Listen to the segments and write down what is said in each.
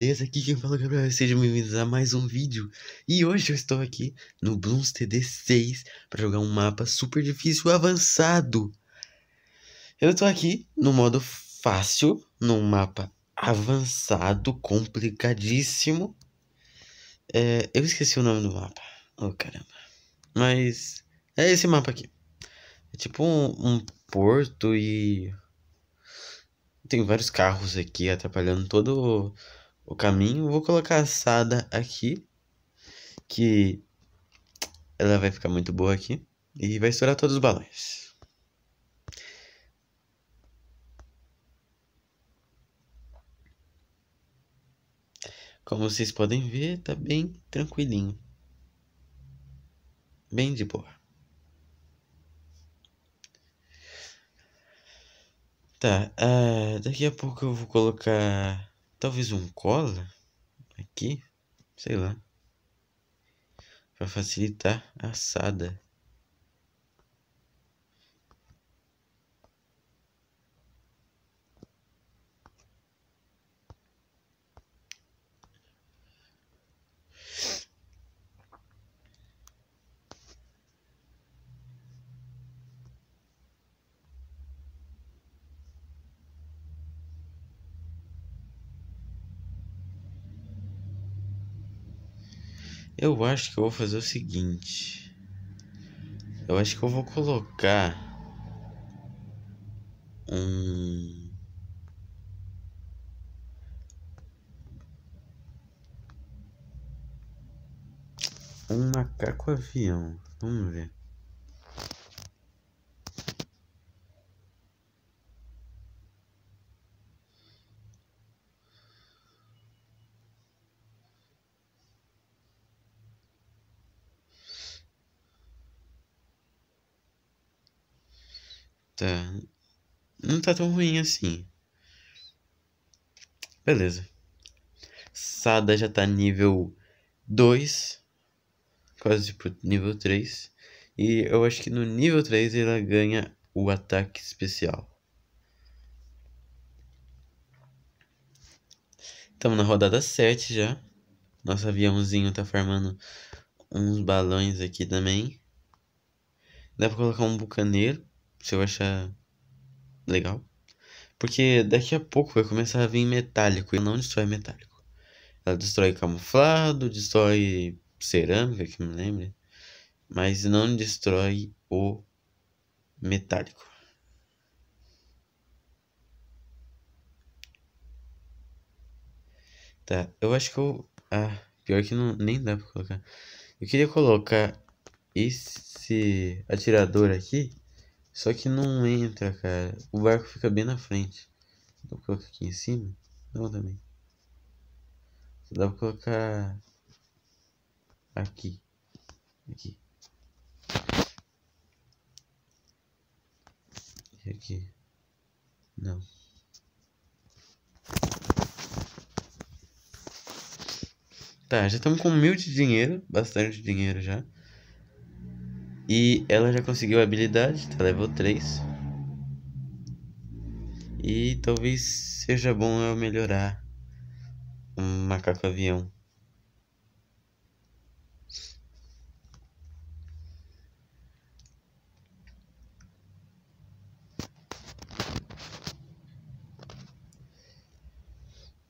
Beleza? Aqui quem fala é o Gabriel, sejam bem-vindos a mais um vídeo. E hoje eu estou aqui no Blooms TD6 para jogar um mapa super difícil avançado. Eu estou aqui no modo fácil, num mapa avançado, complicadíssimo. É, eu esqueci o nome do mapa. Oh, caramba. Mas é esse mapa aqui. É tipo um, um porto e... Tem vários carros aqui atrapalhando todo o caminho. Vou colocar a Sada aqui, que ela vai ficar muito boa aqui. E vai estourar todos os balões. Como vocês podem ver, tá bem tranquilinho. Bem de boa. Tá, uh, daqui a pouco eu vou colocar Talvez um cola aqui, sei lá, para facilitar a assada. Eu acho que eu vou fazer o seguinte. Eu acho que eu vou colocar um um macaco avião. Vamos ver. Tá. Não tá tão ruim assim. Beleza. Sada já tá nível 2. Quase tipo nível 3. E eu acho que no nível 3 ela ganha o ataque especial. Estamos na rodada 7 já. Nosso aviãozinho tá formando uns balões aqui também. Dá pra colocar um bucaneiro se eu achar legal. Porque daqui a pouco vai começar a vir metálico. E não destrói metálico. Ela destrói camuflado, destrói cerâmica, que me lembre. Mas não destrói o metálico. Tá, eu acho que eu. Ah, pior que não, nem dá pra colocar. Eu queria colocar esse atirador aqui. Só que não entra, cara. O barco fica bem na frente. Dá pra colocar aqui em cima? Não, também. Só dá pra colocar. Aqui. Aqui. E aqui. Não. Tá, já estamos com mil de dinheiro, bastante dinheiro já. E ela já conseguiu a habilidade, tá level 3. E talvez seja bom eu melhorar um macaco avião.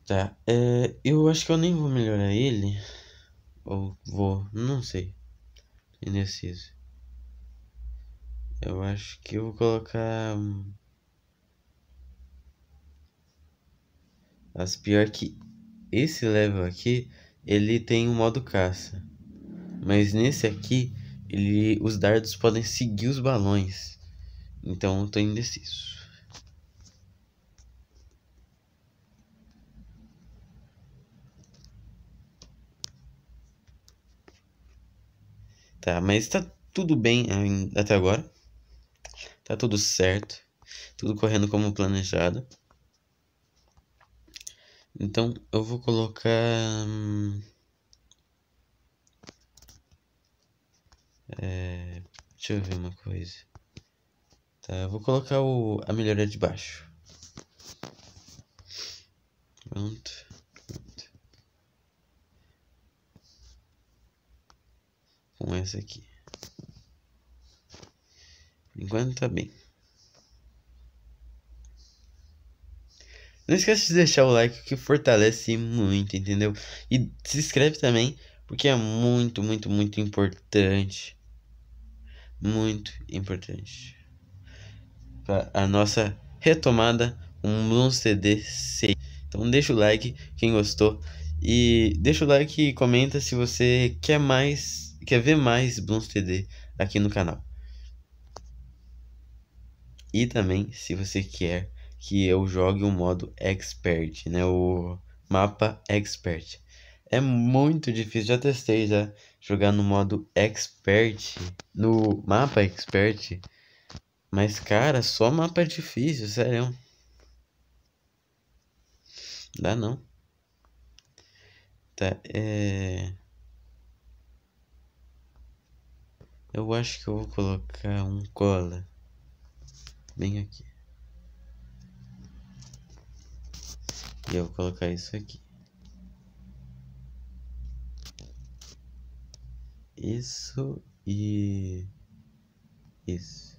Tá, é, eu acho que eu nem vou melhorar ele. Ou vou, não sei. Indeciso. Eu acho que eu vou colocar. Hum, as pior que esse level aqui, ele tem um modo caça. Mas nesse aqui, ele, os dardos podem seguir os balões. Então eu tô indeciso. Tá, mas tá tudo bem até agora. Tá tudo certo, tudo correndo como planejado. Então eu vou colocar. Hum, é, deixa eu ver uma coisa. Tá, eu vou colocar o, a melhoria de baixo. Pronto. pronto. Com essa aqui enquanto está bem. Não esqueça de deixar o like que fortalece muito, entendeu? E se inscreve também, porque é muito, muito, muito importante. Muito importante. Para a nossa retomada, um Bloom CD 6. Então deixa o like quem gostou. E deixa o like e comenta se você quer mais, quer ver mais Bloom CD aqui no canal. E também, se você quer que eu jogue o um modo expert, né? O mapa expert. É muito difícil, já testei já jogar no modo expert, no mapa expert. Mas cara, só mapa é difícil, sério. Dá não. Tá, é Eu acho que eu vou colocar um cola bem aqui. E eu vou colocar isso aqui. Isso e isso.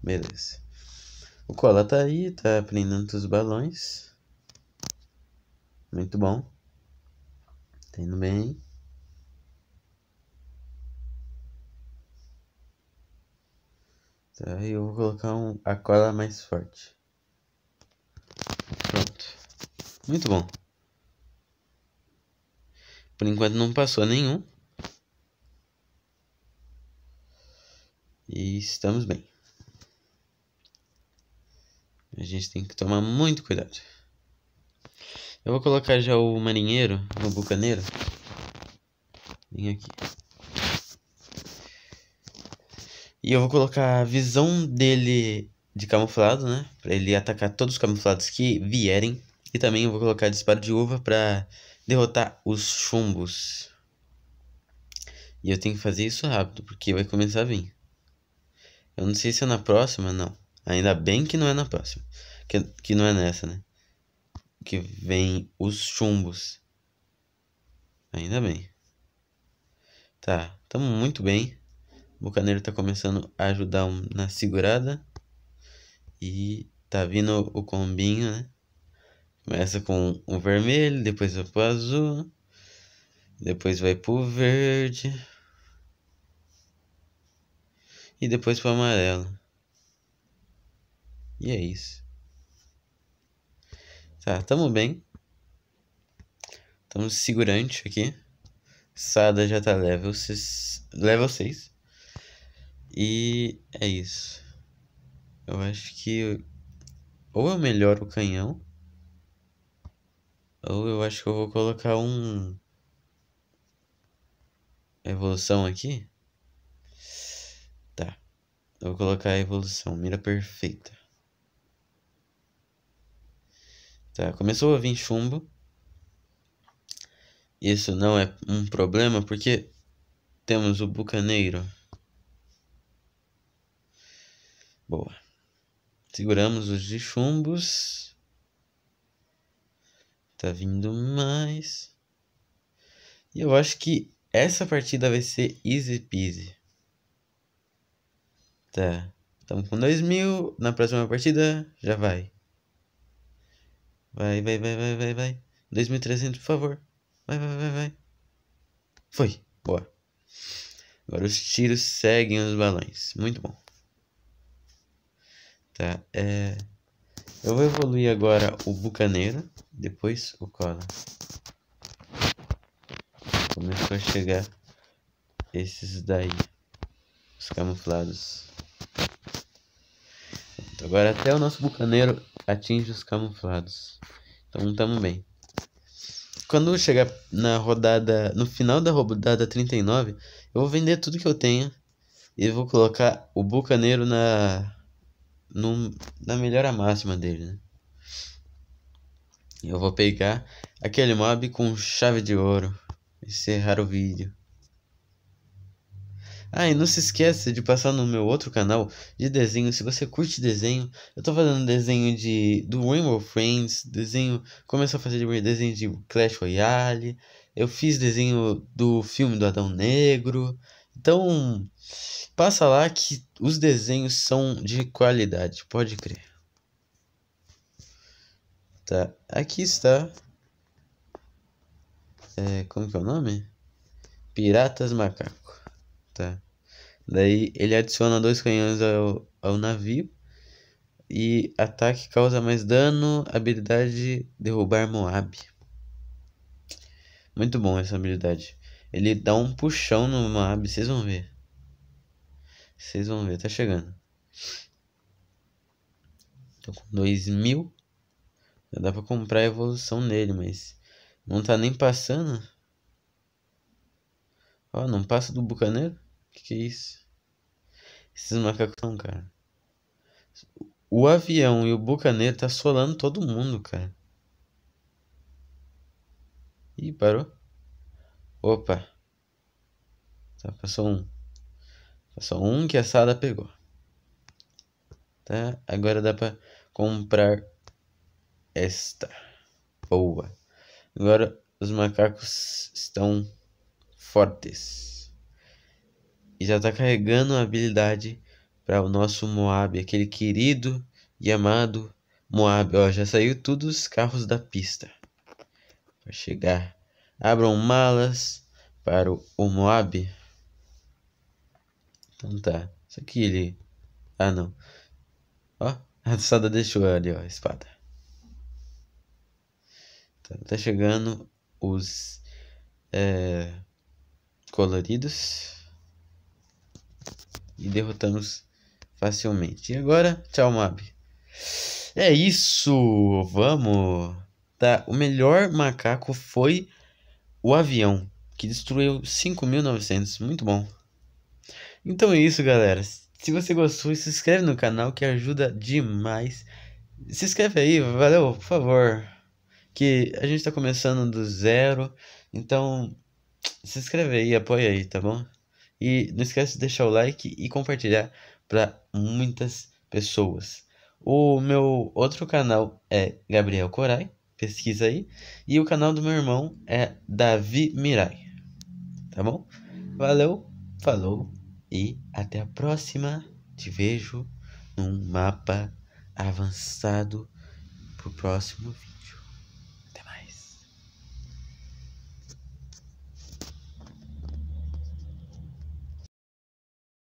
Beleza. O cola tá aí, tá prendendo os balões. Muito bom. Tá indo bem. Tá, eu vou colocar um, a cola mais forte. Pronto. Muito bom. Por enquanto não passou nenhum. E estamos bem. A gente tem que tomar muito cuidado. Eu vou colocar já o marinheiro, o bucaneiro. Vem aqui. E eu vou colocar a visão dele de camuflado, né? Pra ele atacar todos os camuflados que vierem. E também eu vou colocar disparo de uva pra derrotar os chumbos. E eu tenho que fazer isso rápido, porque vai começar a vir. Eu não sei se é na próxima, não. Ainda bem que não é na próxima. Que, que não é nessa, né? Que vem os chumbos. Ainda bem. Tá, tamo muito bem. O Bucaneiro tá começando a ajudar na segurada. E tá vindo o combinho, né? Começa com o vermelho, depois vai pro azul, depois vai pro verde e depois pro amarelo. E é isso. Tá, tamo bem. Tamo segurante aqui. Sada já tá level 6. Level 6. E é isso. Eu acho que ou eu melhoro o canhão, ou eu acho que eu vou colocar um evolução aqui. Tá. Eu vou colocar a evolução, mira perfeita. Tá, começou a vir chumbo. Isso não é um problema porque temos o bucaneiro. Boa. Seguramos os de chumbos. Tá vindo mais. E eu acho que essa partida vai ser easy peasy. Tá. Estamos com 2 mil. Na próxima partida já vai. Vai, vai, vai, vai, vai, vai. 2.300, por favor. Vai, vai, vai, vai. Foi. Boa. Agora os tiros seguem os balões. Muito bom. Tá, é... Eu vou evoluir agora o Bucaneiro, depois o Cola. Começou a chegar esses daí, os camuflados. agora até o nosso Bucaneiro atinge os camuflados. Então estamos bem. Quando chegar na rodada, no final da rodada 39, eu vou vender tudo que eu tenho e vou colocar o Bucaneiro na no, na melhora máxima dele, né? Eu vou pegar aquele mob com chave de ouro. Encerrar o vídeo. Ah, e não se esqueça de passar no meu outro canal de desenho. Se você curte desenho, eu tô fazendo desenho de do Rainbow Friends, desenho. Começou a fazer desenho de Clash Royale. Eu fiz desenho do filme do Adão Negro. Então, passa lá que os desenhos são de qualidade, pode crer. Tá, aqui está. É, como que é o nome? Piratas Macaco. Tá. Daí ele adiciona dois canhões ao, ao navio. E ataque causa mais dano. Habilidade derrubar Moab. Muito bom essa habilidade. Ele dá um puxão no Mab, vocês vão ver. Vocês vão ver, tá chegando. Tô com 2000. Já dá pra comprar a evolução nele, mas não tá nem passando. Ó, não passa do bucaneiro? Que que é isso? Esses macacos são, cara. O avião e o bucaneiro tá solando todo mundo, cara. Ih, parou. Opa! Tá, passou um. Passou um que a Sada pegou. Tá? Agora dá pra comprar esta. Boa. Agora os macacos estão fortes. E já tá carregando a habilidade para o nosso Moab, aquele querido e amado Moab. Ó, já saiu todos os carros da pista. Pra chegar Abram malas para o Moab. Então tá. Isso aqui ele. Ah não. Ó, a Sada deixou ali, ó, a espada. Tá, tá chegando os é, coloridos. E derrotamos facilmente. E agora, tchau, Moab. É isso! Vamos! Tá, o melhor macaco foi o avião, que destruiu 5.900. Muito bom. Então é isso, galera. Se você gostou, se inscreve no canal que ajuda demais. Se inscreve aí, valeu, por favor. Que a gente tá começando do zero. Então, se inscreve aí, apoia aí, tá bom? E não esquece de deixar o like e compartilhar para muitas pessoas. O meu outro canal é Gabriel Corai pesquisa aí. E o canal do meu irmão é Davi Mirai. Tá bom? Valeu, falou e até a próxima. Te vejo num mapa avançado pro próximo vídeo.